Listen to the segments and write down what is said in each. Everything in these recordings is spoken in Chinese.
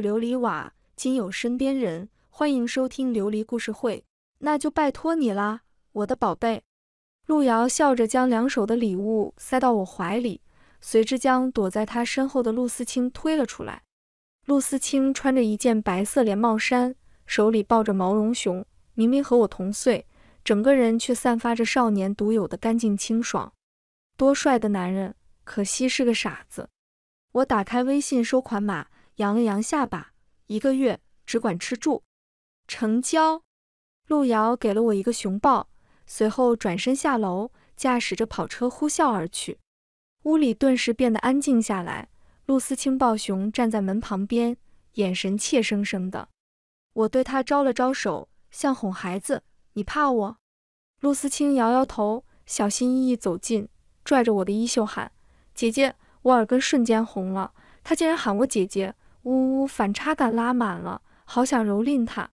琉璃瓦，今有身边人，欢迎收听琉璃故事会。那就拜托你啦，我的宝贝。陆遥笑着将两手的礼物塞到我怀里，随之将躲在他身后的陆思清推了出来。陆思清穿着一件白色连帽衫，手里抱着毛绒熊，明明和我同岁，整个人却散发着少年独有的干净清爽。多帅的男人，可惜是个傻子。我打开微信收款码。扬了扬下巴，一个月只管吃住，成交。陆遥给了我一个熊抱，随后转身下楼，驾驶着跑车呼啸而去。屋里顿时变得安静下来。陆思清抱熊站在门旁边，眼神怯生生的。我对他招了招手，像哄孩子：“你怕我？”陆思清摇摇头，小心翼翼走近，拽着我的衣袖喊：“姐姐！”我耳根瞬间红了，他竟然喊我姐姐。呜呜，反差感拉满了，好想蹂躏他。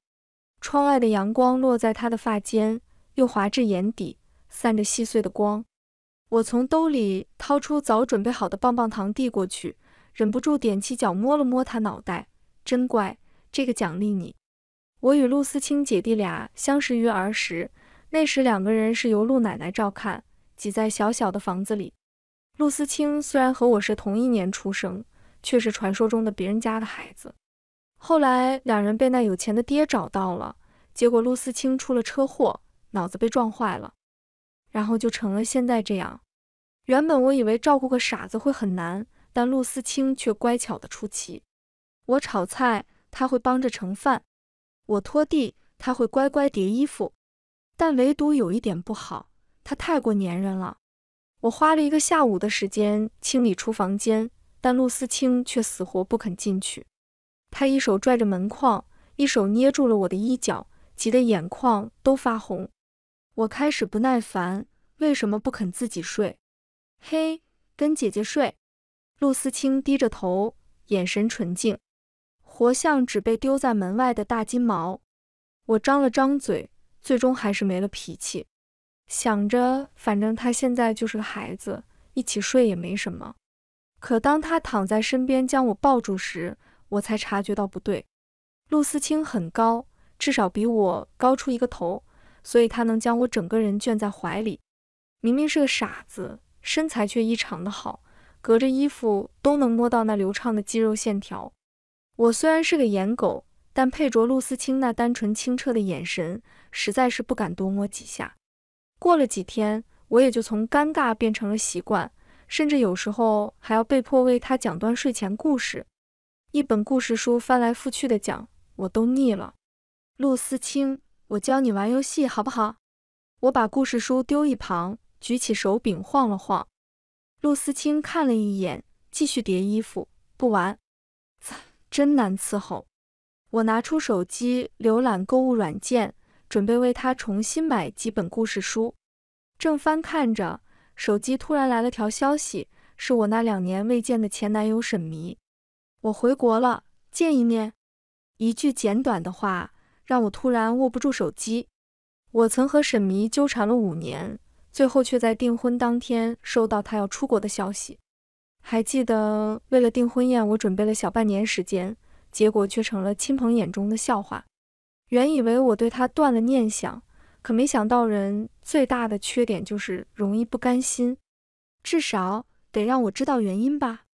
窗外的阳光落在他的发间，又滑至眼底，散着细碎的光。我从兜里掏出早准备好的棒棒糖递过去，忍不住踮起脚摸了摸他脑袋。真怪，这个奖励你。我与陆思清姐弟俩相识于儿时，那时两个人是由陆奶奶照看，挤在小小的房子里。陆思清虽然和我是同一年出生。却是传说中的别人家的孩子。后来两人被那有钱的爹找到了，结果陆思清出了车祸，脑子被撞坏了，然后就成了现在这样。原本我以为照顾个傻子会很难，但陆思清却乖巧的出奇。我炒菜，他会帮着盛饭；我拖地，他会乖乖叠衣服。但唯独有一点不好，他太过粘人了。我花了一个下午的时间清理出房间。但陆思清却死活不肯进去，他一手拽着门框，一手捏住了我的衣角，急得眼眶都发红。我开始不耐烦：“为什么不肯自己睡？”“嘿，跟姐姐睡。”陆思清低着头，眼神纯净，活像只被丢在门外的大金毛。我张了张嘴，最终还是没了脾气，想着反正他现在就是个孩子，一起睡也没什么。可当他躺在身边将我抱住时，我才察觉到不对。陆思清很高，至少比我高出一个头，所以他能将我整个人卷在怀里。明明是个傻子，身材却异常的好，隔着衣服都能摸到那流畅的肌肉线条。我虽然是个颜狗，但配着陆思清那单纯清澈的眼神，实在是不敢多摸几下。过了几天，我也就从尴尬变成了习惯。甚至有时候还要被迫为他讲段睡前故事，一本故事书翻来覆去的讲，我都腻了。陆思清，我教你玩游戏好不好？我把故事书丢一旁，举起手柄晃了晃。陆思清看了一眼，继续叠衣服，不玩。真难伺候。我拿出手机浏览购物软件，准备为他重新买几本故事书。正翻看着。手机突然来了条消息，是我那两年未见的前男友沈迷。我回国了，见一面。一句简短的话，让我突然握不住手机。我曾和沈迷纠缠了五年，最后却在订婚当天收到他要出国的消息。还记得为了订婚宴，我准备了小半年时间，结果却成了亲朋眼中的笑话。原以为我对他断了念想。可没想到，人最大的缺点就是容易不甘心。至少得让我知道原因吧。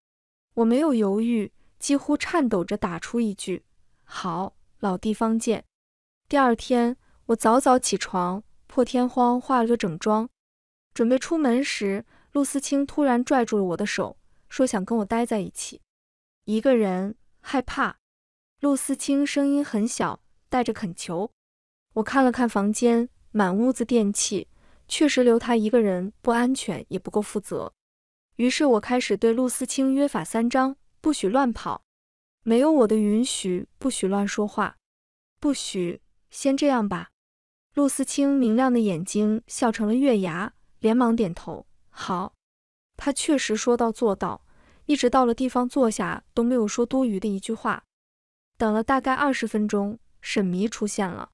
我没有犹豫，几乎颤抖着打出一句：“好，老地方见。”第二天，我早早起床，破天荒化了个整妆，准备出门时，陆思清突然拽住了我的手，说想跟我待在一起。一个人害怕。陆思清声音很小，带着恳求。我看了看房间。满屋子电器，确实留他一个人不安全，也不够负责。于是我开始对陆思清约法三章：不许乱跑，没有我的允许不许乱说话，不许。先这样吧。陆思清明亮的眼睛笑成了月牙，连忙点头。好，他确实说到做到，一直到了地方坐下都没有说多余的一句话。等了大概二十分钟，沈迷出现了。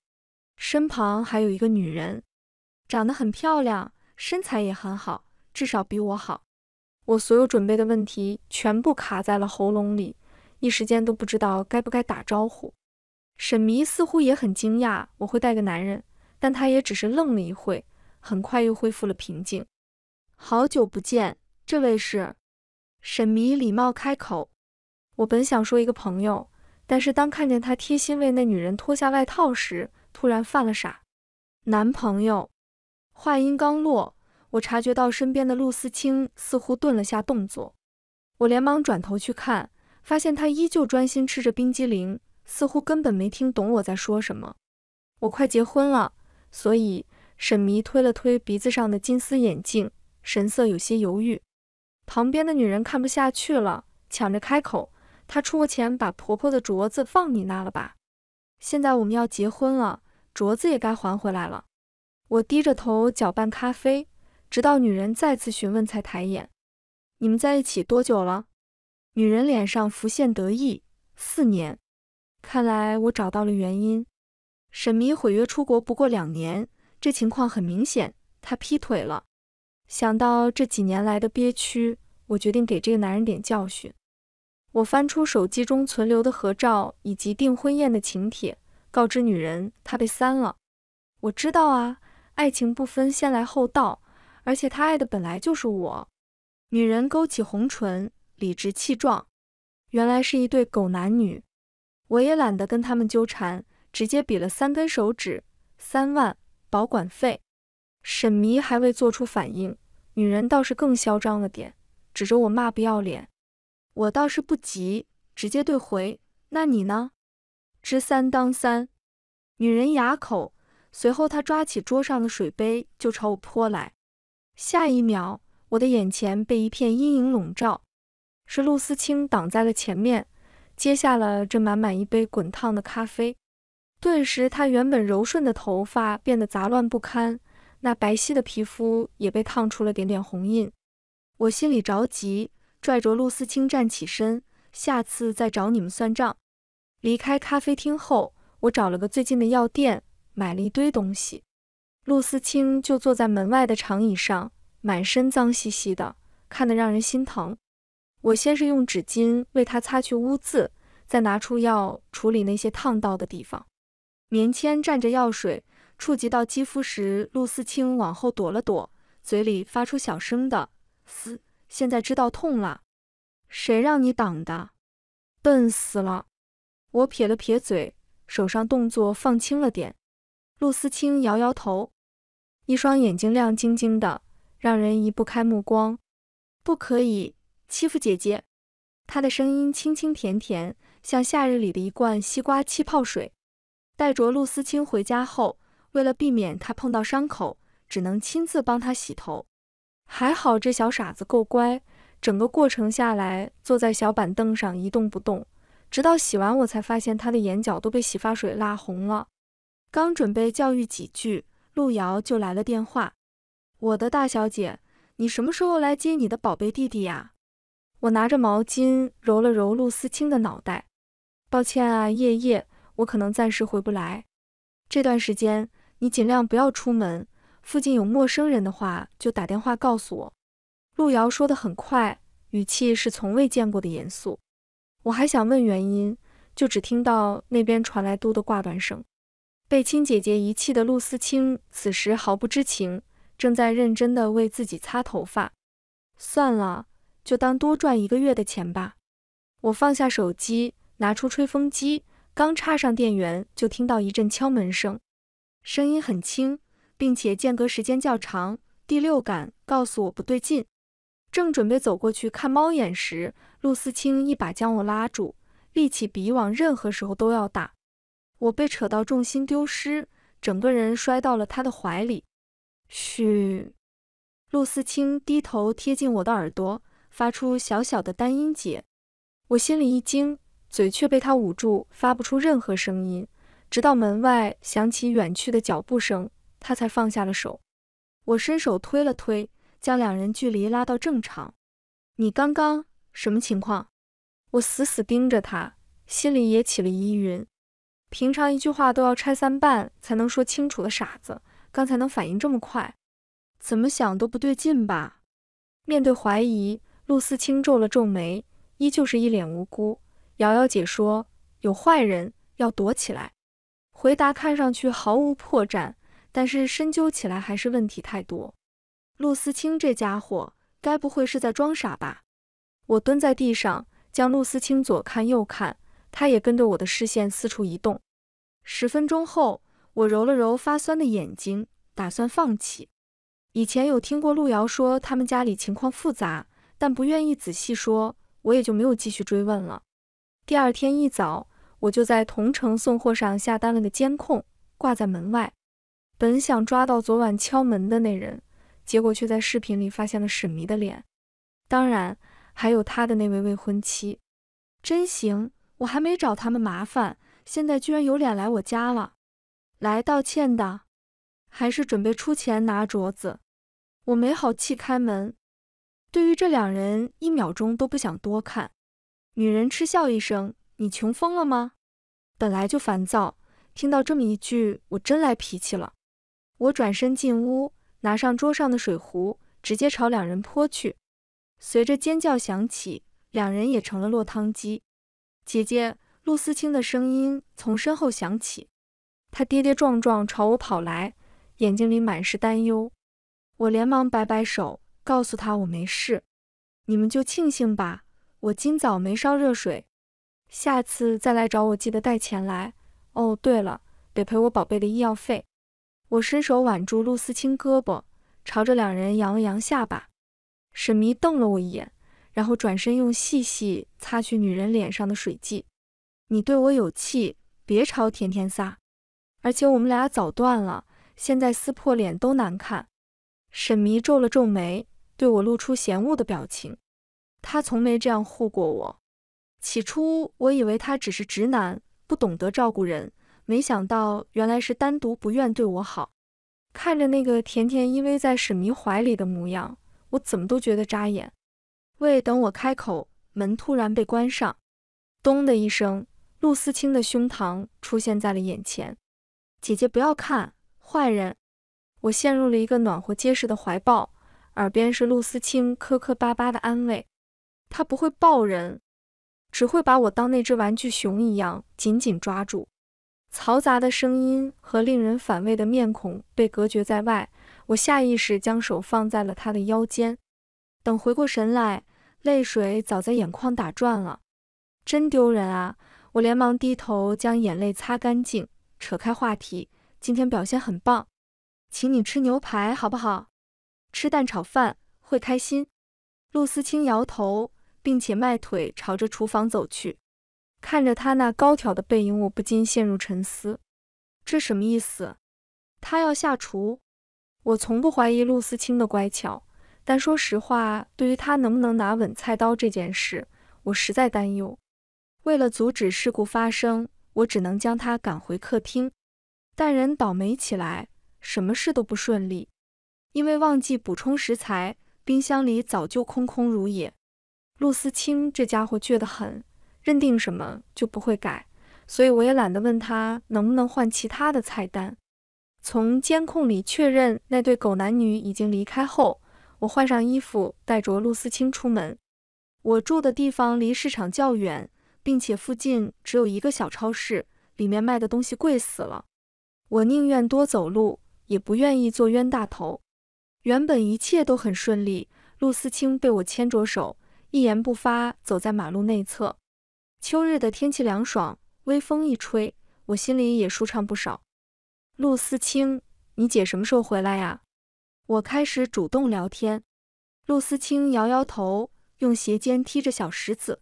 身旁还有一个女人，长得很漂亮，身材也很好，至少比我好。我所有准备的问题全部卡在了喉咙里，一时间都不知道该不该打招呼。沈迷似乎也很惊讶我会带个男人，但他也只是愣了一会，很快又恢复了平静。好久不见，这位是沈迷，礼貌开口。我本想说一个朋友，但是当看见他贴心为那女人脱下外套时，突然犯了傻，男朋友。话音刚落，我察觉到身边的陆思清似乎顿了下动作，我连忙转头去看，发现他依旧专心吃着冰激凌，似乎根本没听懂我在说什么。我快结婚了，所以沈迷推了推鼻子上的金丝眼镜，神色有些犹豫。旁边的女人看不下去了，抢着开口：“她出过钱把婆婆的镯子放你那了吧？现在我们要结婚了。”镯子也该还回来了。我低着头搅拌咖啡，直到女人再次询问才抬眼。你们在一起多久了？女人脸上浮现得意。四年。看来我找到了原因。沈迷毁约出国不过两年，这情况很明显，他劈腿了。想到这几年来的憋屈，我决定给这个男人点教训。我翻出手机中存留的合照以及订婚宴的请帖。告知女人，他被删了。我知道啊，爱情不分先来后到，而且他爱的本来就是我。女人勾起红唇，理直气壮。原来是一对狗男女，我也懒得跟他们纠缠，直接比了三根手指，三万保管费。沈迷还未做出反应，女人倒是更嚣张了点，指着我骂不要脸。我倒是不急，直接对回。那你呢？知三当三，女人哑口。随后，她抓起桌上的水杯就朝我泼来。下一秒，我的眼前被一片阴影笼罩，是陆思清挡在了前面，接下了这满满一杯滚烫的咖啡。顿时，她原本柔顺的头发变得杂乱不堪，那白皙的皮肤也被烫出了点点红印。我心里着急，拽着陆思清站起身：“下次再找你们算账。”离开咖啡厅后，我找了个最近的药店，买了一堆东西。陆思清就坐在门外的长椅上，满身脏兮兮的，看得让人心疼。我先是用纸巾为他擦去污渍，再拿出药处理那些烫到的地方。棉签蘸着药水，触及到肌肤时，陆思清往后躲了躲，嘴里发出小声的“嘶”。现在知道痛了，谁让你挡的？笨死了！我撇了撇嘴，手上动作放轻了点。陆思清摇摇头，一双眼睛亮晶晶的，让人移不开目光。不可以欺负姐姐。他的声音清清甜甜，像夏日里的一罐西瓜气泡水。带着陆思清回家后，为了避免他碰到伤口，只能亲自帮他洗头。还好这小傻子够乖，整个过程下来，坐在小板凳上一动不动。直到洗完，我才发现他的眼角都被洗发水辣红了。刚准备教育几句，陆遥就来了电话：“我的大小姐，你什么时候来接你的宝贝弟弟呀？”我拿着毛巾揉了揉陆思清的脑袋：“抱歉啊，夜夜，我可能暂时回不来。这段时间你尽量不要出门，附近有陌生人的话就打电话告诉我。”陆遥说的很快，语气是从未见过的严肃。我还想问原因，就只听到那边传来嘟的挂断声。被亲姐姐遗弃的陆思清此时毫不知情，正在认真地为自己擦头发。算了，就当多赚一个月的钱吧。我放下手机，拿出吹风机，刚插上电源，就听到一阵敲门声。声音很轻，并且间隔时间较长。第六感告诉我不对劲，正准备走过去看猫眼时。陆思清一把将我拉住，力气比以往任何时候都要大，我被扯到重心丢失，整个人摔到了他的怀里。嘘，陆思清低头贴近我的耳朵，发出小小的单音节。我心里一惊，嘴却被他捂住，发不出任何声音。直到门外响起远去的脚步声，他才放下了手。我伸手推了推，将两人距离拉到正常。你刚刚？什么情况？我死死盯着他，心里也起了疑云。平常一句话都要拆三半才能说清楚的傻子，刚才能反应这么快，怎么想都不对劲吧？面对怀疑，陆思清皱了皱眉，依旧是一脸无辜。瑶瑶姐说有坏人要躲起来，回答看上去毫无破绽，但是深究起来还是问题太多。陆思清这家伙，该不会是在装傻吧？我蹲在地上，将陆思清左看右看，他也跟着我的视线四处移动。十分钟后，我揉了揉发酸的眼睛，打算放弃。以前有听过陆遥说他们家里情况复杂，但不愿意仔细说，我也就没有继续追问了。第二天一早，我就在同城送货上下单了个监控，挂在门外，本想抓到昨晚敲门的那人，结果却在视频里发现了沈迷的脸。当然。还有他的那位未婚妻，真行！我还没找他们麻烦，现在居然有脸来我家了，来道歉的，还是准备出钱拿镯子？我没好气开门，对于这两人，一秒钟都不想多看。女人嗤笑一声：“你穷疯了吗？”本来就烦躁，听到这么一句，我真来脾气了。我转身进屋，拿上桌上的水壶，直接朝两人泼去。随着尖叫响起，两人也成了落汤鸡。姐姐陆思清的声音从身后响起，她跌跌撞撞朝我跑来，眼睛里满是担忧。我连忙摆摆手，告诉她我没事，你们就庆幸吧。我今早没烧热水，下次再来找我记得带钱来。哦，对了，得赔我宝贝的医药费。我伸手挽住陆思清胳膊，朝着两人扬了扬下巴。沈迷瞪了我一眼，然后转身用细细擦去女人脸上的水迹。你对我有气，别朝甜甜撒。而且我们俩早断了，现在撕破脸都难看。沈迷皱了皱眉，对我露出嫌恶的表情。他从没这样护过我。起初我以为他只是直男，不懂得照顾人，没想到原来是单独不愿对我好。看着那个甜甜依偎在沈迷怀里的模样。我怎么都觉得扎眼。未等我开口，门突然被关上，咚的一声，陆思清的胸膛出现在了眼前。姐姐不要看，坏人！我陷入了一个暖和结实的怀抱，耳边是陆思清磕磕巴巴的安慰。他不会抱人，只会把我当那只玩具熊一样紧紧抓住。嘈杂的声音和令人反胃的面孔被隔绝在外。我下意识将手放在了他的腰间，等回过神来，泪水早在眼眶打转了，真丢人啊！我连忙低头将眼泪擦干净，扯开话题：“今天表现很棒，请你吃牛排好不好？吃蛋炒饭会开心。”陆思清摇头，并且迈腿朝着厨房走去。看着他那高挑的背影，我不禁陷入沉思：这什么意思？他要下厨？我从不怀疑陆思清的乖巧，但说实话，对于他能不能拿稳菜刀这件事，我实在担忧。为了阻止事故发生，我只能将他赶回客厅。但人倒霉起来，什么事都不顺利。因为忘记补充食材，冰箱里早就空空如也。陆思清这家伙倔得很，认定什么就不会改，所以我也懒得问他能不能换其他的菜单。从监控里确认那对狗男女已经离开后，我换上衣服，带着陆思清出门。我住的地方离市场较远，并且附近只有一个小超市，里面卖的东西贵死了。我宁愿多走路，也不愿意做冤大头。原本一切都很顺利，陆思清被我牵着手，一言不发，走在马路内侧。秋日的天气凉爽，微风一吹，我心里也舒畅不少。陆思清，你姐什么时候回来呀？我开始主动聊天。陆思清摇摇头，用鞋尖踢着小石子。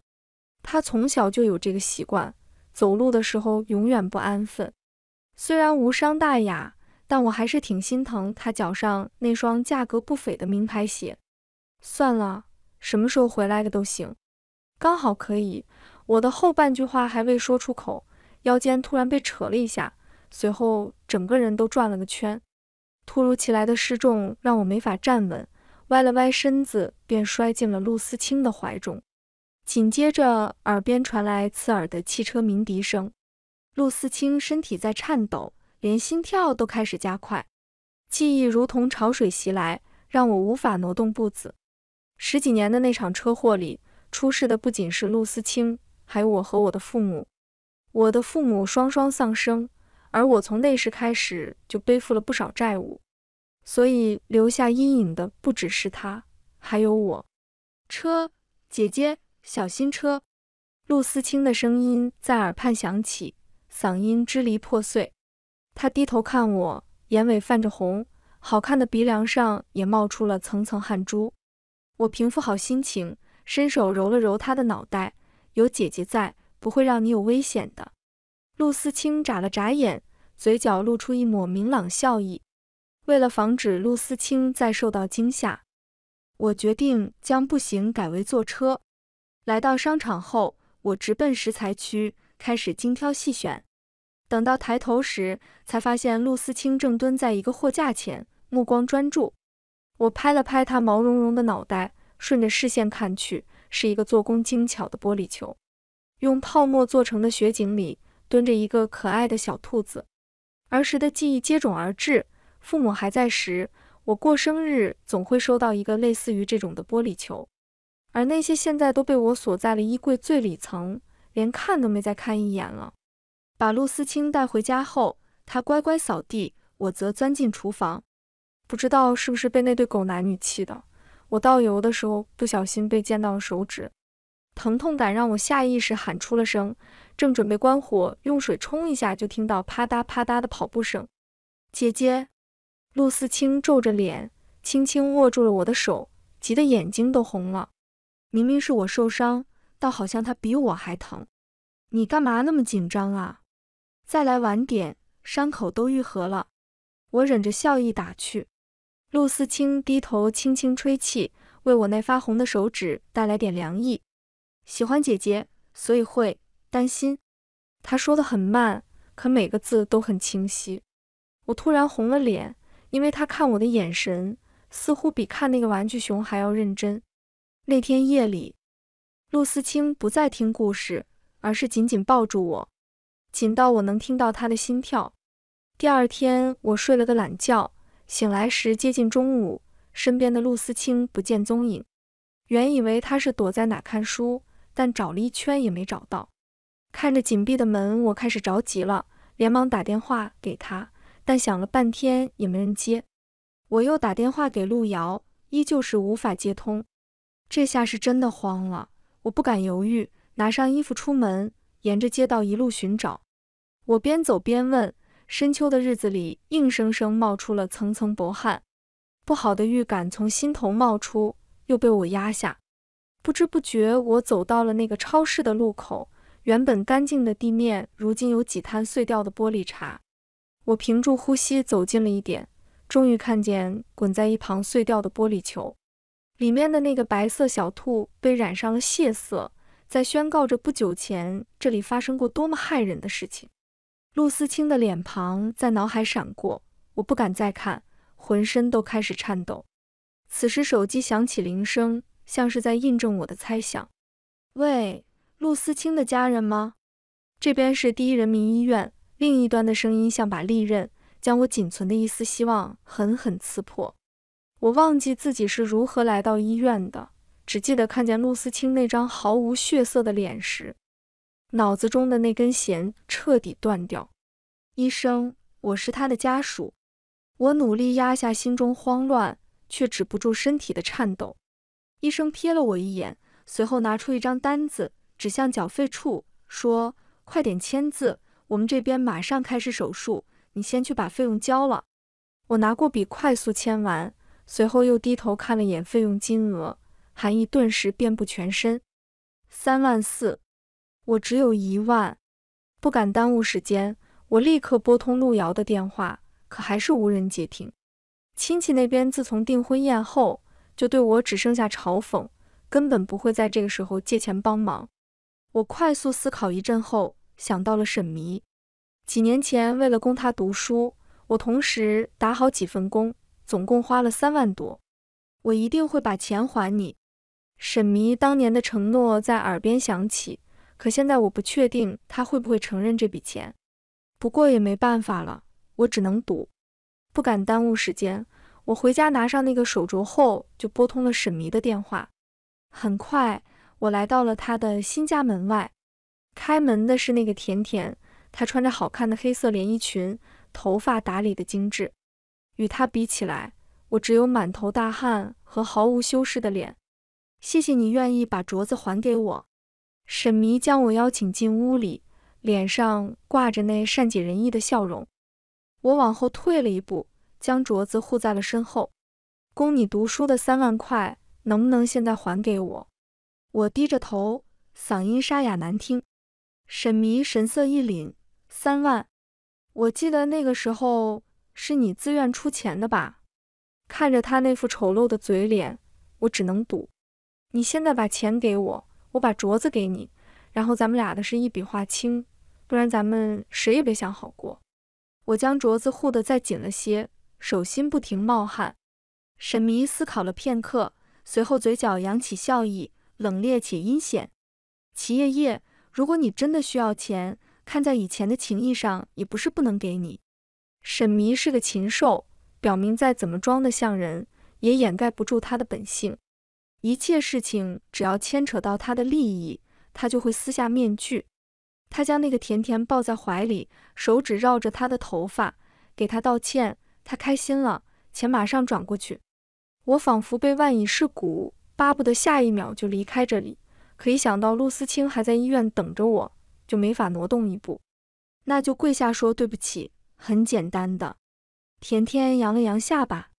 他从小就有这个习惯，走路的时候永远不安分。虽然无伤大雅，但我还是挺心疼他脚上那双价格不菲的名牌鞋。算了，什么时候回来的都行，刚好可以。我的后半句话还未说出口，腰间突然被扯了一下。随后，整个人都转了个圈。突如其来的失重让我没法站稳，歪了歪身子，便摔进了陆思清的怀中。紧接着，耳边传来刺耳的汽车鸣笛声。陆思清身体在颤抖，连心跳都开始加快。记忆如同潮水袭来，让我无法挪动步子。十几年的那场车祸里，出事的不仅是陆思清，还有我和我的父母。我的父母双双丧生。而我从那时开始就背负了不少债务，所以留下阴影的不只是他，还有我。车，姐姐，小心车。陆思清的声音在耳畔响起，嗓音支离破碎。他低头看我，眼尾泛着红，好看的鼻梁上也冒出了层层汗珠。我平复好心情，伸手揉了揉他的脑袋。有姐姐在，不会让你有危险的。陆思清眨了眨眼，嘴角露出一抹明朗笑意。为了防止陆思清再受到惊吓，我决定将步行改为坐车。来到商场后，我直奔食材区，开始精挑细选。等到抬头时，才发现陆思清正蹲在一个货架前，目光专注。我拍了拍他毛茸茸的脑袋，顺着视线看去，是一个做工精巧的玻璃球，用泡沫做成的雪景里。蹲着一个可爱的小兔子，儿时的记忆接踵而至。父母还在时，我过生日总会收到一个类似于这种的玻璃球，而那些现在都被我锁在了衣柜最里层，连看都没再看一眼了。把露丝青带回家后，他乖乖扫地，我则钻进厨房。不知道是不是被那对狗男女气的，我倒油的时候不小心被溅到了手指。疼痛感让我下意识喊出了声，正准备关火用水冲一下，就听到啪嗒啪嗒的跑步声。姐姐，陆思清皱着脸，轻轻握住了我的手，急得眼睛都红了。明明是我受伤，倒好像他比我还疼。你干嘛那么紧张啊？再来晚点，伤口都愈合了。我忍着笑意打趣。陆思清低头轻轻吹气，为我那发红的手指带来点凉意。喜欢姐姐，所以会担心。他说的很慢，可每个字都很清晰。我突然红了脸，因为他看我的眼神似乎比看那个玩具熊还要认真。那天夜里，陆思清不再听故事，而是紧紧抱住我，紧到我能听到他的心跳。第二天，我睡了个懒觉，醒来时接近中午，身边的陆思清不见踪影。原以为他是躲在哪看书。但找了一圈也没找到，看着紧闭的门，我开始着急了，连忙打电话给他，但想了半天也没人接。我又打电话给陆遥，依旧是无法接通。这下是真的慌了，我不敢犹豫，拿上衣服出门，沿着街道一路寻找。我边走边问，深秋的日子里，硬生生冒出了层层薄汗，不好的预感从心头冒出，又被我压下。不知不觉，我走到了那个超市的路口。原本干净的地面，如今有几摊碎掉的玻璃碴。我屏住呼吸，走近了一点，终于看见滚在一旁碎掉的玻璃球，里面的那个白色小兔被染上了血色，在宣告着不久前这里发生过多么骇人的事情。陆思清的脸庞在脑海闪过，我不敢再看，浑身都开始颤抖。此时手机响起铃声。像是在印证我的猜想。喂，陆思清的家人吗？这边是第一人民医院。另一端的声音像把利刃，将我仅存的一丝希望狠狠刺破。我忘记自己是如何来到医院的，只记得看见陆思清那张毫无血色的脸时，脑子中的那根弦彻底断掉。医生，我是他的家属。我努力压下心中慌乱，却止不住身体的颤抖。医生瞥了我一眼，随后拿出一张单子，指向缴费处，说：“快点签字，我们这边马上开始手术，你先去把费用交了。”我拿过笔，快速签完，随后又低头看了眼费用金额，寒意顿时遍布全身。三万四，我只有一万，不敢耽误时间，我立刻拨通路遥的电话，可还是无人接听。亲戚那边自从订婚宴后。就对我只剩下嘲讽，根本不会在这个时候借钱帮忙。我快速思考一阵后，想到了沈迷。几年前为了供他读书，我同时打好几份工，总共花了三万多。我一定会把钱还你。沈迷当年的承诺在耳边响起，可现在我不确定他会不会承认这笔钱。不过也没办法了，我只能赌，不敢耽误时间。我回家拿上那个手镯后，就拨通了沈迷的电话。很快，我来到了他的新家门外。开门的是那个甜甜，她穿着好看的黑色连衣裙，头发打理的精致。与她比起来，我只有满头大汗和毫无修饰的脸。谢谢你愿意把镯子还给我。沈迷将我邀请进屋里，脸上挂着那善解人意的笑容。我往后退了一步。将镯子护在了身后，供你读书的三万块，能不能现在还给我？我低着头，嗓音沙哑难听。沈迷神色一凛：“三万，我记得那个时候是你自愿出钱的吧？”看着他那副丑陋的嘴脸，我只能赌。你现在把钱给我，我把镯子给你，然后咱们俩的是一笔画清，不然咱们谁也别想好过。我将镯子护得再紧了些。手心不停冒汗，沈迷思考了片刻，随后嘴角扬起笑意，冷冽且阴险。齐夜夜，如果你真的需要钱，看在以前的情谊上，也不是不能给你。沈迷是个禽兽，表明再怎么装得像人，也掩盖不住他的本性。一切事情只要牵扯到他的利益，他就会撕下面具。他将那个甜甜抱在怀里，手指绕着她的头发，给她道歉。他开心了，钱马上转过去。我仿佛被万蚁噬骨，巴不得下一秒就离开这里。可一想到陆思清还在医院等着我，就没法挪动一步。那就跪下说对不起，很简单的。甜甜扬了扬下巴，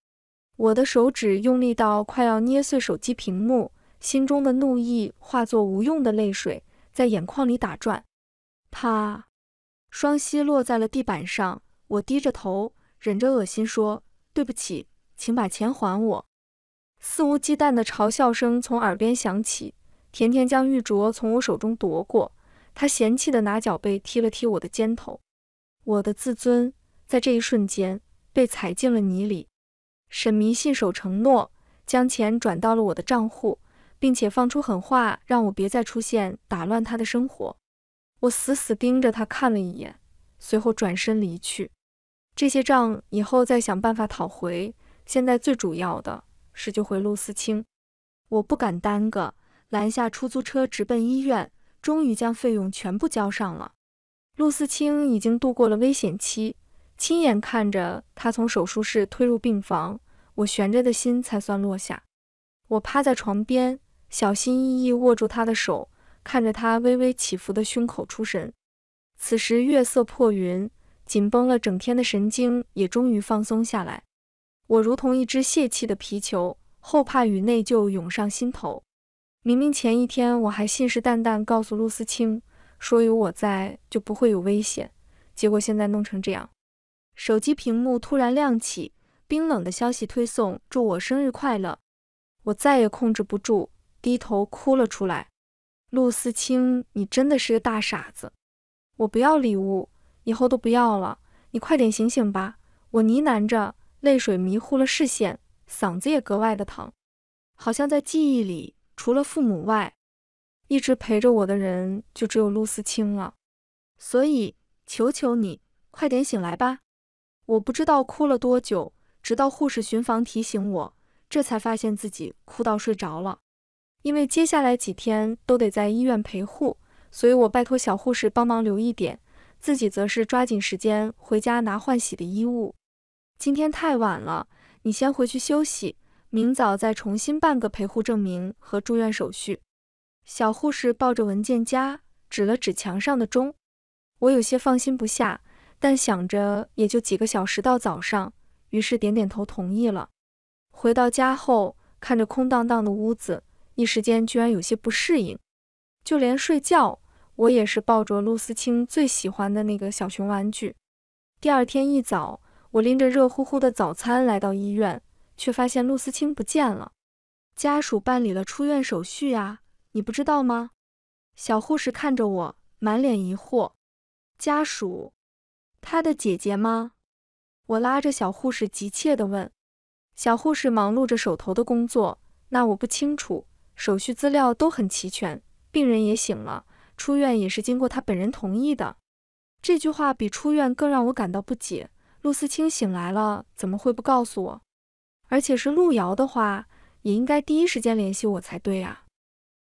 我的手指用力到快要捏碎手机屏幕，心中的怒意化作无用的泪水，在眼眶里打转。他，双膝落在了地板上，我低着头。忍着恶心说：“对不起，请把钱还我。”肆无忌惮的嘲笑声从耳边响起，甜甜将玉镯从我手中夺过，他嫌弃的拿脚背踢了踢我的肩头，我的自尊在这一瞬间被踩进了泥里。沈迷信守承诺，将钱转到了我的账户，并且放出狠话让我别再出现，打乱他的生活。我死死盯着他看了一眼，随后转身离去。这些账以后再想办法讨回，现在最主要的是救回陆思清。我不敢耽搁，拦下出租车直奔医院，终于将费用全部交上了。陆思清已经度过了危险期，亲眼看着他从手术室推入病房，我悬着的心才算落下。我趴在床边，小心翼翼握住他的手，看着他微微起伏的胸口出神。此时月色破云。紧绷了整天的神经也终于放松下来，我如同一只泄气的皮球，后怕与内疚涌上心头。明明前一天我还信誓旦旦告诉陆思清说有我在就不会有危险，结果现在弄成这样。手机屏幕突然亮起，冰冷的消息推送祝我生日快乐，我再也控制不住，低头哭了出来。陆思清，你真的是个大傻子，我不要礼物。以后都不要了，你快点醒醒吧！我呢喃着，泪水迷糊了视线，嗓子也格外的疼，好像在记忆里，除了父母外，一直陪着我的人就只有陆思清了。所以，求求你，快点醒来吧！我不知道哭了多久，直到护士巡房提醒我，这才发现自己哭到睡着了。因为接下来几天都得在医院陪护，所以我拜托小护士帮忙留一点。自己则是抓紧时间回家拿换洗的衣物。今天太晚了，你先回去休息，明早再重新办个陪护证明和住院手续。小护士抱着文件夹，指了指墙上的钟。我有些放心不下，但想着也就几个小时到早上，于是点点头同意了。回到家后，看着空荡荡的屋子，一时间居然有些不适应，就连睡觉。我也是抱着陆思清最喜欢的那个小熊玩具。第二天一早，我拎着热乎乎的早餐来到医院，却发现陆思清不见了。家属办理了出院手续啊，你不知道吗？小护士看着我，满脸疑惑。家属？他的姐姐吗？我拉着小护士急切地问。小护士忙碌着手头的工作，那我不清楚。手续资料都很齐全，病人也醒了。出院也是经过他本人同意的，这句话比出院更让我感到不解。陆思清醒来了，怎么会不告诉我？而且是陆瑶的话，也应该第一时间联系我才对啊！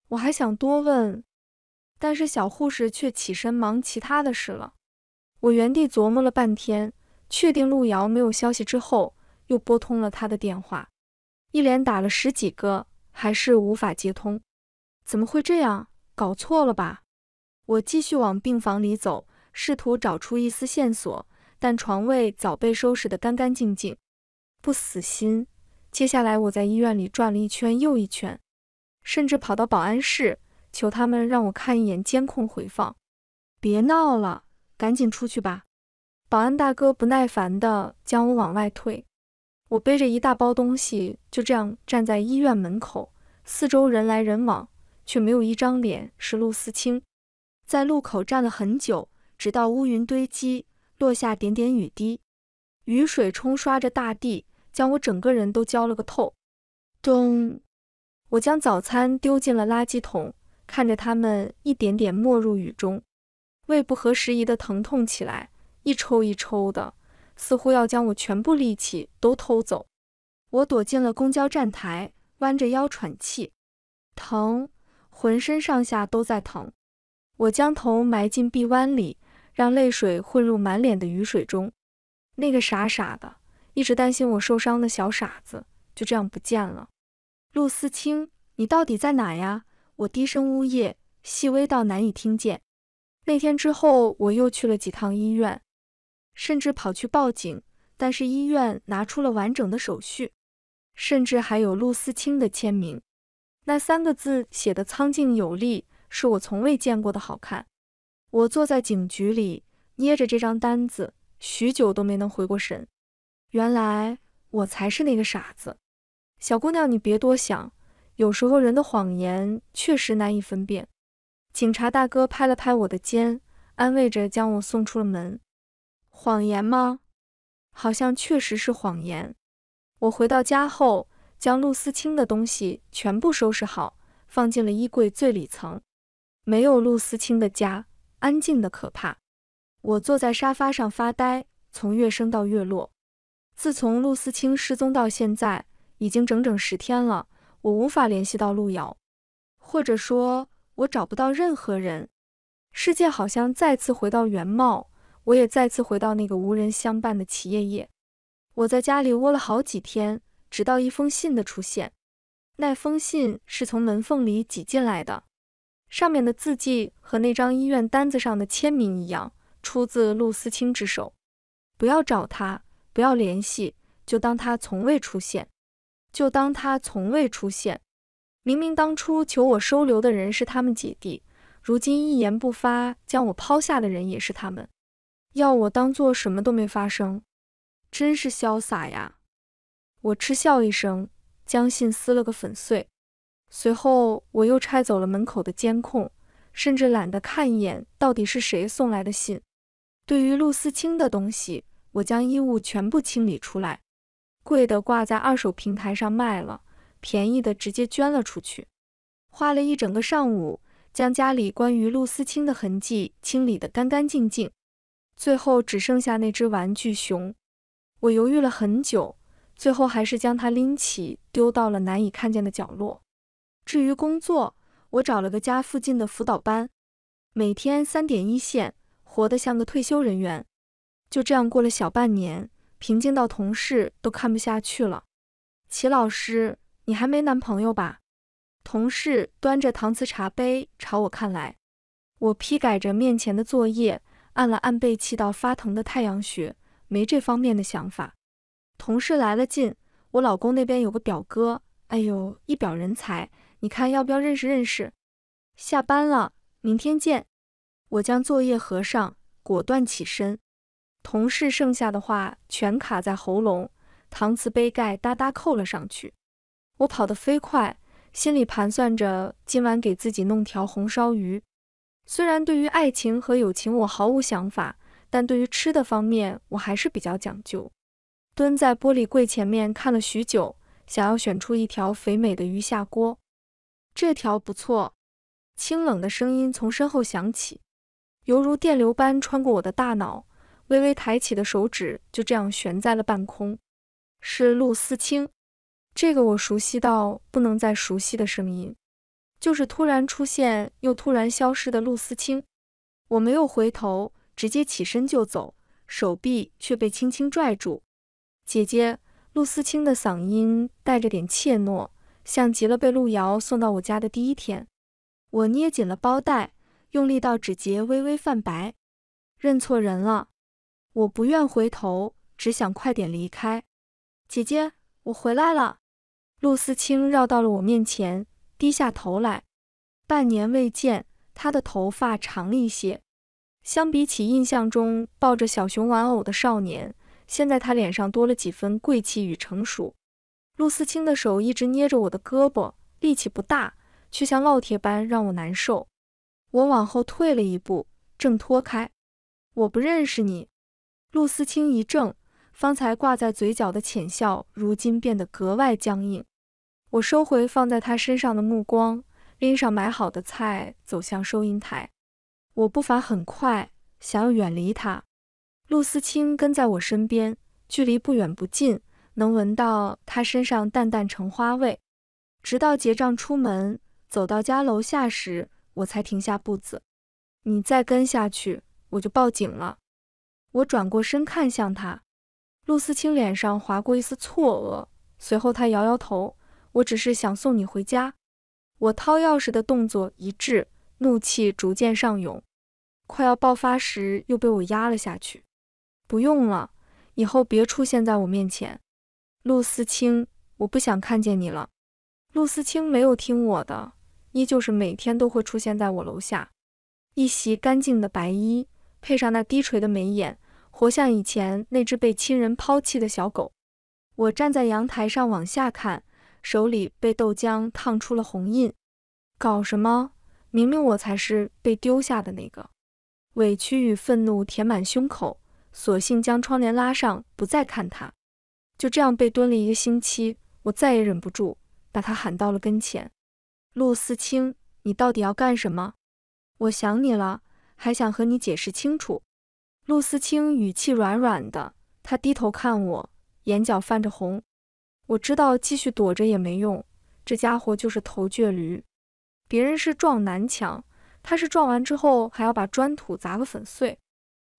我还想多问，但是小护士却起身忙其他的事了。我原地琢磨了半天，确定陆瑶没有消息之后，又拨通了他的电话，一连打了十几个，还是无法接通。怎么会这样？搞错了吧？我继续往病房里走，试图找出一丝线索，但床位早被收拾得干干净净。不死心，接下来我在医院里转了一圈又一圈，甚至跑到保安室求他们让我看一眼监控回放。别闹了，赶紧出去吧！保安大哥不耐烦地将我往外推。我背着一大包东西，就这样站在医院门口，四周人来人往，却没有一张脸是陆思清。在路口站了很久，直到乌云堆积，落下点点雨滴，雨水冲刷着大地，将我整个人都浇了个透。咚！我将早餐丢进了垃圾桶，看着它们一点点没入雨中，胃不合时宜的疼痛起来，一抽一抽的，似乎要将我全部力气都偷走。我躲进了公交站台，弯着腰喘气，疼，浑身上下都在疼。我将头埋进臂弯里，让泪水混入满脸的雨水中。那个傻傻的、一直担心我受伤的小傻子，就这样不见了。陆思清，你到底在哪呀？我低声呜咽，细微到难以听见。那天之后，我又去了几趟医院，甚至跑去报警，但是医院拿出了完整的手续，甚至还有陆思清的签名，那三个字写的苍劲有力。是我从未见过的好看。我坐在警局里，捏着这张单子，许久都没能回过神。原来我才是那个傻子。小姑娘，你别多想，有时候人的谎言确实难以分辨。警察大哥拍了拍我的肩，安慰着将我送出了门。谎言吗？好像确实是谎言。我回到家后，将陆思清的东西全部收拾好，放进了衣柜最里层。没有陆思清的家，安静的可怕。我坐在沙发上发呆，从月升到月落。自从陆思清失踪到现在，已经整整十天了。我无法联系到陆瑶，或者说，我找不到任何人。世界好像再次回到原貌，我也再次回到那个无人相伴的齐夜夜。我在家里窝了好几天，直到一封信的出现。那封信是从门缝里挤进来的。上面的字迹和那张医院单子上的签名一样，出自陆思清之手。不要找他，不要联系，就当他从未出现，就当他从未出现。明明当初求我收留的人是他们姐弟，如今一言不发将我抛下的人也是他们。要我当做什么都没发生，真是潇洒呀！我嗤笑一声，将信撕了个粉碎。随后，我又拆走了门口的监控，甚至懒得看一眼到底是谁送来的信。对于陆思清的东西，我将衣物全部清理出来，贵的挂在二手平台上卖了，便宜的直接捐了出去。花了一整个上午，将家里关于陆思清的痕迹清理得干干净净，最后只剩下那只玩具熊。我犹豫了很久，最后还是将它拎起，丢到了难以看见的角落。至于工作，我找了个家附近的辅导班，每天三点一线，活得像个退休人员。就这样过了小半年，平静到同事都看不下去了。齐老师，你还没男朋友吧？同事端着搪瓷茶杯朝我看来，我批改着面前的作业，按了按被气到发疼的太阳穴，没这方面的想法。同事来了劲，我老公那边有个表哥，哎呦，一表人才。你看要不要认识认识？下班了，明天见。我将作业合上，果断起身。同事剩下的话全卡在喉咙，搪瓷杯盖哒哒扣了上去。我跑得飞快，心里盘算着今晚给自己弄条红烧鱼。虽然对于爱情和友情我毫无想法，但对于吃的方面我还是比较讲究。蹲在玻璃柜前面看了许久，想要选出一条肥美的鱼下锅。这条不错。清冷的声音从身后响起，犹如电流般穿过我的大脑。微微抬起的手指就这样悬在了半空。是陆思清，这个我熟悉到不能再熟悉的声音，就是突然出现又突然消失的陆思清。我没有回头，直接起身就走，手臂却被轻轻拽住。姐姐，陆思清的嗓音带着点怯懦。像极了被路遥送到我家的第一天，我捏紧了包带，用力到指节微微泛白。认错人了，我不愿回头，只想快点离开。姐姐，我回来了。陆思清绕到了我面前，低下头来。半年未见，他的头发长了一些，相比起印象中抱着小熊玩偶的少年，现在他脸上多了几分贵气与成熟。陆思清的手一直捏着我的胳膊，力气不大，却像烙铁般让我难受。我往后退了一步，挣脱开。我不认识你。陆思清一怔，方才挂在嘴角的浅笑，如今变得格外僵硬。我收回放在他身上的目光，拎上买好的菜，走向收银台。我步伐很快，想要远离他。陆思清跟在我身边，距离不远不近。能闻到他身上淡淡橙花味，直到结账出门，走到家楼下时，我才停下步子。你再跟下去，我就报警了。我转过身看向他，陆思清脸上划过一丝错愕，随后他摇摇头。我只是想送你回家。我掏钥匙的动作一滞，怒气逐渐上涌，快要爆发时又被我压了下去。不用了，以后别出现在我面前。陆思清，我不想看见你了。陆思清没有听我的，依旧是每天都会出现在我楼下。一袭干净的白衣，配上那低垂的眉眼，活像以前那只被亲人抛弃的小狗。我站在阳台上往下看，手里被豆浆烫出了红印。搞什么？明明我才是被丢下的那个。委屈与愤怒填满胸口，索性将窗帘拉上，不再看他。就这样被蹲了一个星期，我再也忍不住，把他喊到了跟前。陆思清，你到底要干什么？我想你了，还想和你解释清楚。陆思清语气软软的，他低头看我，眼角泛着红。我知道继续躲着也没用，这家伙就是头倔驴。别人是撞南墙，他是撞完之后还要把砖土砸个粉碎。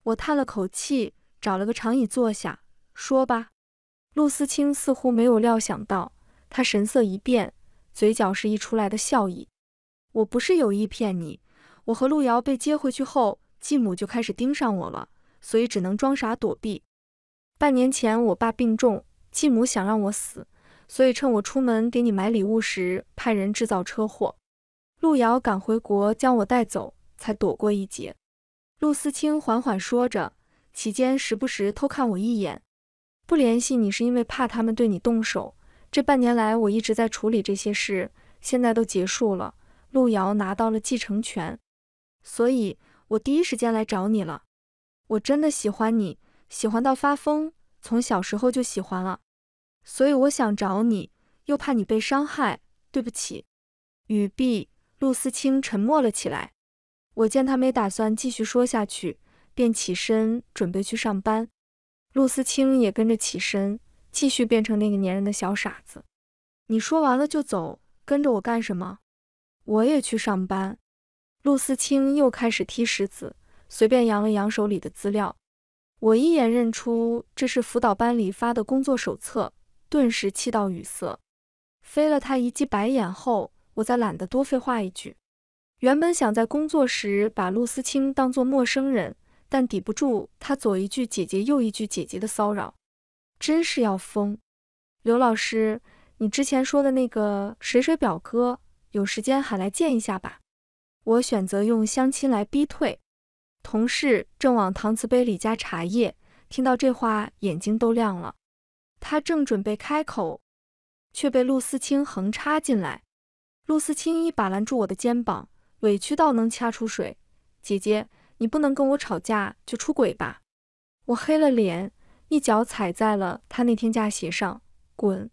我叹了口气，找了个长椅坐下，说吧。陆思清似乎没有料想到，他神色一变，嘴角是溢出来的笑意。我不是有意骗你，我和陆瑶被接回去后，继母就开始盯上我了，所以只能装傻躲避。半年前，我爸病重，继母想让我死，所以趁我出门给你买礼物时，派人制造车祸。陆瑶赶回国将我带走，才躲过一劫。陆思清缓缓说着，其间时不时偷看我一眼。不联系你是因为怕他们对你动手。这半年来我一直在处理这些事，现在都结束了，陆遥拿到了继承权，所以我第一时间来找你了。我真的喜欢你，喜欢到发疯，从小时候就喜欢了。所以我想找你，又怕你被伤害。对不起。雨碧，陆思清沉默了起来。我见他没打算继续说下去，便起身准备去上班。陆思清也跟着起身，继续变成那个粘人的小傻子。你说完了就走，跟着我干什么？我也去上班。陆思清又开始踢石子，随便扬了扬手里的资料。我一眼认出这是辅导班里发的工作手册，顿时气到语塞，飞了他一记白眼后，我才懒得多废话一句。原本想在工作时把陆思清当作陌生人。但抵不住他左一句姐姐右一句姐姐的骚扰，真是要疯。刘老师，你之前说的那个水水表哥，有时间喊来见一下吧。我选择用相亲来逼退。同事正往搪瓷杯里加茶叶，听到这话，眼睛都亮了。他正准备开口，却被陆思清横插进来。陆思清一把拦住我的肩膀，委屈到能掐出水。姐姐。你不能跟我吵架就出轨吧！我黑了脸，一脚踩在了他那天假鞋上，滚。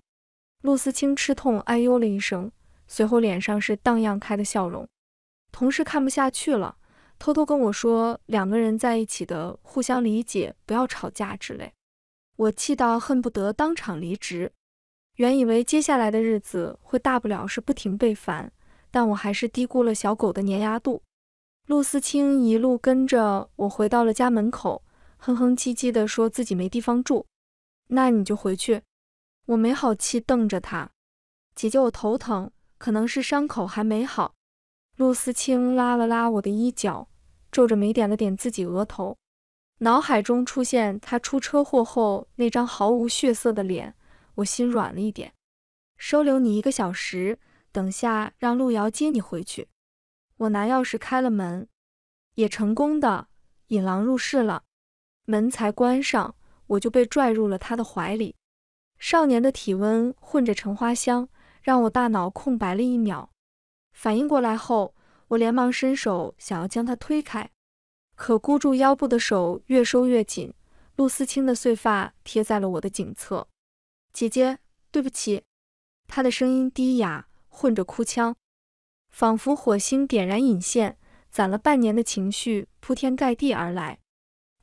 陆思清吃痛，哎呦了一声，随后脸上是荡漾开的笑容。同事看不下去了，偷偷跟我说，两个人在一起的互相理解，不要吵架之类。我气到恨不得当场离职。原以为接下来的日子会大不了是不停被烦，但我还是低估了小狗的粘牙度。陆思清一路跟着我回到了家门口，哼哼唧唧地说自己没地方住。那你就回去。我没好气瞪着他。姐姐，我头疼，可能是伤口还没好。陆思清拉了拉我的衣角，皱着眉点了点自己额头，脑海中出现他出车祸后那张毫无血色的脸，我心软了一点，收留你一个小时，等下让陆遥接你回去。我拿钥匙开了门，也成功的引狼入室了。门才关上，我就被拽入了他的怀里。少年的体温混着橙花香，让我大脑空白了一秒。反应过来后，我连忙伸手想要将他推开，可箍住腰部的手越收越紧，陆思清的碎发贴在了我的颈侧。姐姐，对不起。他的声音低哑，混着哭腔。仿佛火星点燃引线，攒了半年的情绪铺天盖地而来。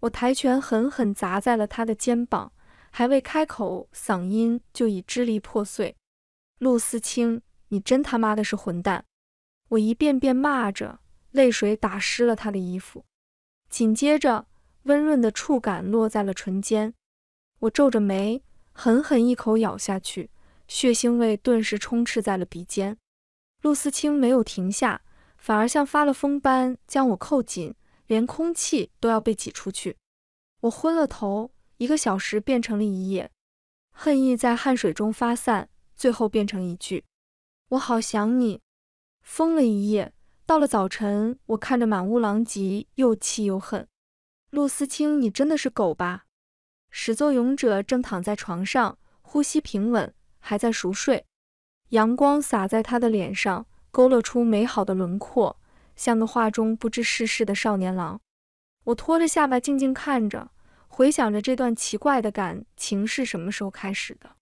我抬拳狠狠砸在了他的肩膀，还未开口，嗓音就已支离破碎。陆思清，你真他妈的是混蛋！我一遍遍骂着，泪水打湿了他的衣服。紧接着，温润的触感落在了唇间，我皱着眉，狠狠一口咬下去，血腥味顿时充斥在了鼻尖。陆思清没有停下，反而像发了疯般将我扣紧，连空气都要被挤出去。我昏了头，一个小时变成了一夜，恨意在汗水中发散，最后变成一句：“我好想你。”疯了一夜，到了早晨，我看着满屋狼藉，又气又恨。陆思清，你真的是狗吧？始作俑者正躺在床上，呼吸平稳，还在熟睡。阳光洒在他的脸上，勾勒出美好的轮廓，像个画中不知世事的少年郎。我托着下巴静静看着，回想着这段奇怪的感情是什么时候开始的？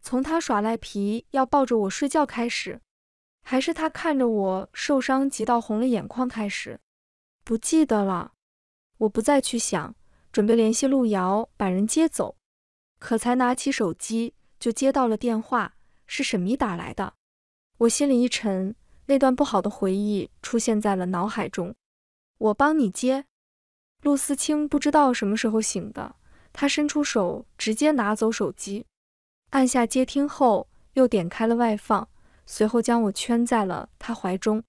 从他耍赖皮要抱着我睡觉开始，还是他看着我受伤急到红了眼眶开始？不记得了。我不再去想，准备联系陆遥把人接走，可才拿起手机，就接到了电话。是沈迷打来的，我心里一沉，那段不好的回忆出现在了脑海中。我帮你接。陆思清不知道什么时候醒的，他伸出手直接拿走手机，按下接听后又点开了外放，随后将我圈在了他怀中。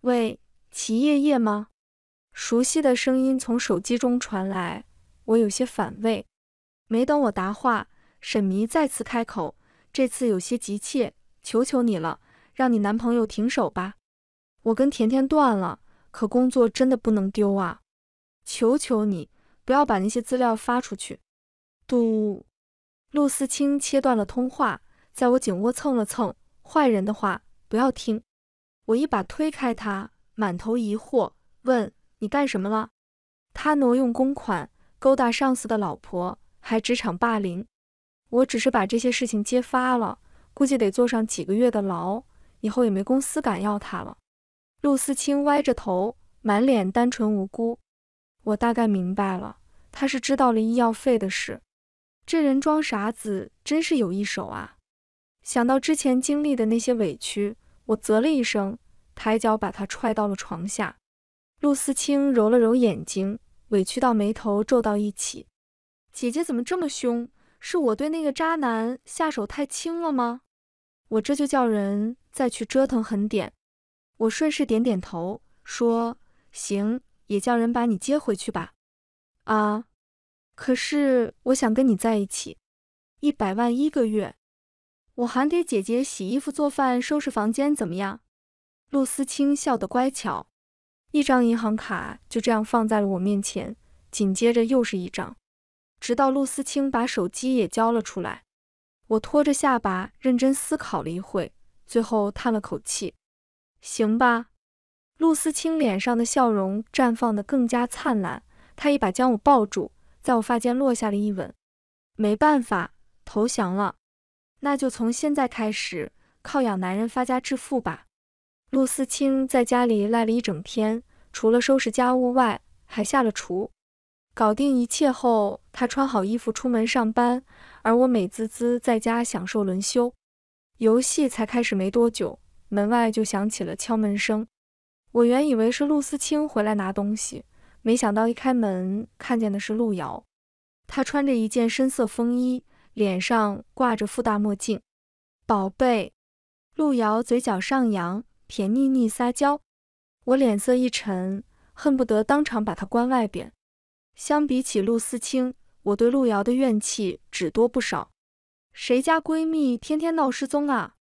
喂，齐夜夜吗？熟悉的声音从手机中传来，我有些反胃。没等我答话，沈迷再次开口。这次有些急切，求求你了，让你男朋友停手吧。我跟甜甜断了，可工作真的不能丢啊！求求你，不要把那些资料发出去。嘟，陆思清切断了通话，在我颈窝蹭了蹭。坏人的话不要听。我一把推开他，满头疑惑问：“你干什么了？”他挪用公款，勾搭上司的老婆，还职场霸凌。我只是把这些事情揭发了，估计得坐上几个月的牢，以后也没公司敢要他了。陆思清歪着头，满脸单纯无辜。我大概明白了，他是知道了医药费的事。这人装傻子真是有一手啊！想到之前经历的那些委屈，我啧了一声，抬脚把他踹到了床下。陆思清揉了揉眼睛，委屈到眉头皱到一起。姐姐怎么这么凶？是我对那个渣男下手太轻了吗？我这就叫人再去折腾狠点。我顺势点点头，说：“行，也叫人把你接回去吧。”啊，可是我想跟你在一起，一百万一个月，我还给姐姐洗衣服、做饭、收拾房间，怎么样？陆思清笑得乖巧，一张银行卡就这样放在了我面前，紧接着又是一张。直到陆思清把手机也交了出来，我拖着下巴认真思考了一会，最后叹了口气：“行吧。”陆思清脸上的笑容绽放得更加灿烂，他一把将我抱住，在我发间落下了一吻。没办法，投降了。那就从现在开始靠养男人发家致富吧。陆思清在家里赖了一整天，除了收拾家务外，还下了厨。搞定一切后，他穿好衣服出门上班，而我美滋滋在家享受轮休。游戏才开始没多久，门外就响起了敲门声。我原以为是陆思清回来拿东西，没想到一开门看见的是陆瑶。他穿着一件深色风衣，脸上挂着副大墨镜。宝贝，陆瑶嘴角上扬，甜腻腻撒娇。我脸色一沉，恨不得当场把他关外边。相比起陆思清，我对陆瑶的怨气只多不少。谁家闺蜜天天闹失踪啊？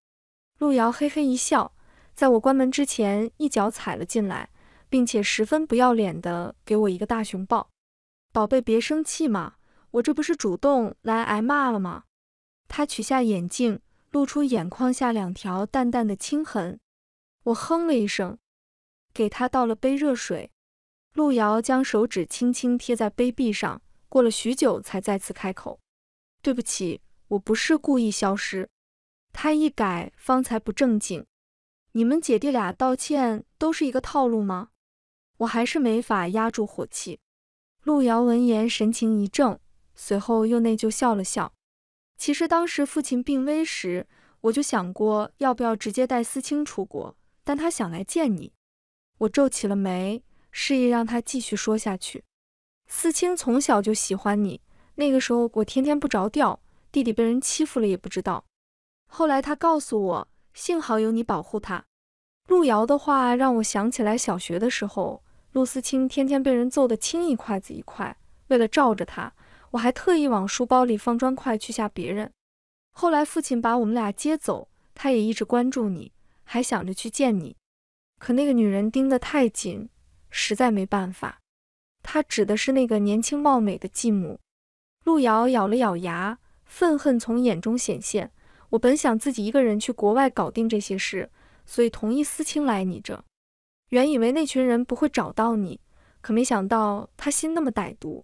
陆瑶嘿嘿一笑，在我关门之前一脚踩了进来，并且十分不要脸的给我一个大熊抱。宝贝别生气嘛，我这不是主动来挨骂了吗？她取下眼镜，露出眼眶下两条淡淡的青痕。我哼了一声，给她倒了杯热水。路遥将手指轻轻贴在杯壁上，过了许久才再次开口：“对不起，我不是故意消失。”他一改方才不正经。“你们姐弟俩道歉都是一个套路吗？”我还是没法压住火气。路遥闻言神情一怔，随后又内疚笑了笑。“其实当时父亲病危时，我就想过要不要直接带思清出国，但他想来见你。”我皱起了眉。示意让他继续说下去。思清从小就喜欢你，那个时候我天天不着调，弟弟被人欺负了也不知道。后来他告诉我，幸好有你保护他。陆遥的话让我想起来小学的时候，陆思清天天被人揍得青一块紫一块，为了罩着他，我还特意往书包里放砖块去吓别人。后来父亲把我们俩接走，他也一直关注你，还想着去见你，可那个女人盯得太紧。实在没办法，他指的是那个年轻貌美的继母。路遥咬了咬牙，愤恨从眼中显现。我本想自己一个人去国外搞定这些事，所以同意思清来你这。原以为那群人不会找到你，可没想到他心那么歹毒。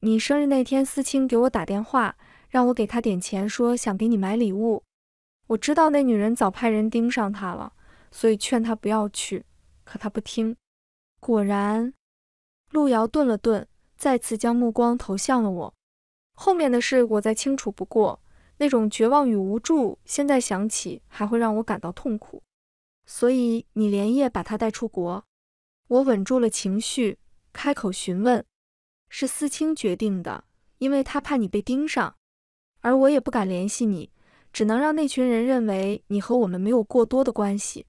你生日那天，思清给我打电话，让我给他点钱，说想给你买礼物。我知道那女人早派人盯上他了，所以劝他不要去，可他不听。果然，路遥顿了顿，再次将目光投向了我。后面的事我再清楚不过，那种绝望与无助，现在想起还会让我感到痛苦。所以你连夜把他带出国。我稳住了情绪，开口询问：“是思清决定的，因为他怕你被盯上，而我也不敢联系你，只能让那群人认为你和我们没有过多的关系。”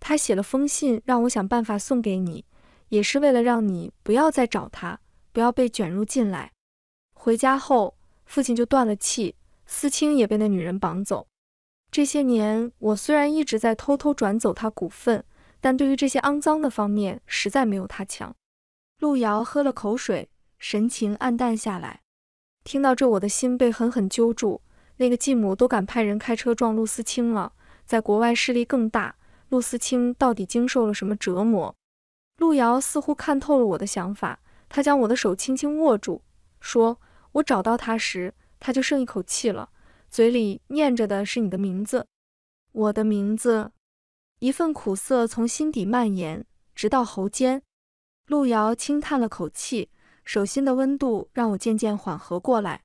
他写了封信，让我想办法送给你。也是为了让你不要再找他，不要被卷入进来。回家后，父亲就断了气，思清也被那女人绑走。这些年，我虽然一直在偷偷转走他股份，但对于这些肮脏的方面，实在没有他强。陆遥喝了口水，神情暗淡下来。听到这，我的心被狠狠揪住。那个继母都敢派人开车撞陆思清了，在国外势力更大。陆思清到底经受了什么折磨？陆瑶似乎看透了我的想法，她将我的手轻轻握住，说：“我找到他时，他就剩一口气了，嘴里念着的是你的名字，我的名字。”一份苦涩从心底蔓延，直到喉间。陆瑶轻叹了口气，手心的温度让我渐渐缓和过来。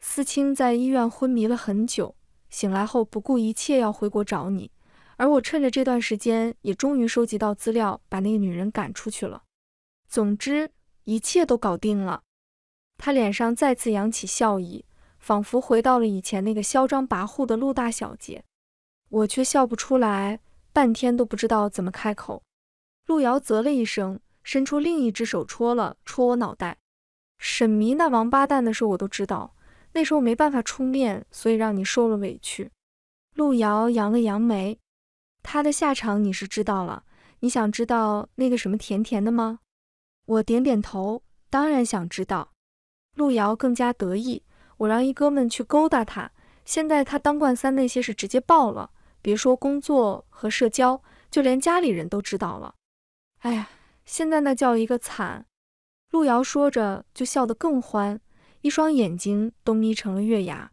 思清在医院昏迷了很久，醒来后不顾一切要回国找你。而我趁着这段时间，也终于收集到资料，把那个女人赶出去了。总之，一切都搞定了。他脸上再次扬起笑意，仿佛回到了以前那个嚣张跋扈的陆大小姐。我却笑不出来，半天都不知道怎么开口。陆瑶啧了一声，伸出另一只手戳了戳我脑袋。沈迷那王八蛋的事，我都知道。那时候没办法出面，所以让你受了委屈。陆瑶扬了扬眉。他的下场你是知道了，你想知道那个什么甜甜的吗？我点点头，当然想知道。陆遥更加得意，我让一哥们去勾搭他，现在他当冠三那些事直接爆了，别说工作和社交，就连家里人都知道了。哎呀，现在那叫一个惨！陆遥说着就笑得更欢，一双眼睛都眯成了月牙。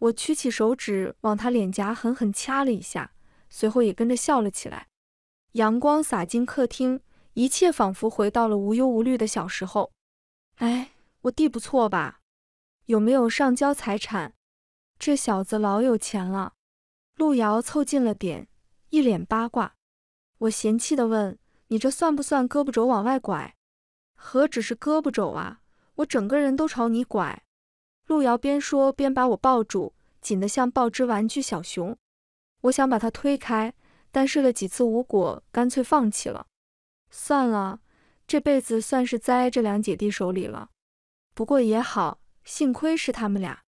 我曲起手指往他脸颊狠狠掐了一下。随后也跟着笑了起来。阳光洒进客厅，一切仿佛回到了无忧无虑的小时候。哎，我弟不错吧？有没有上交财产？这小子老有钱了。路遥凑近了点，一脸八卦。我嫌弃的问：“你这算不算胳膊肘往外拐？”何止是胳膊肘啊，我整个人都朝你拐。路遥边说边把我抱住，紧得像抱只玩具小熊。我想把他推开，但试了几次无果，干脆放弃了。算了，这辈子算是栽这两姐弟手里了。不过也好，幸亏是他们俩。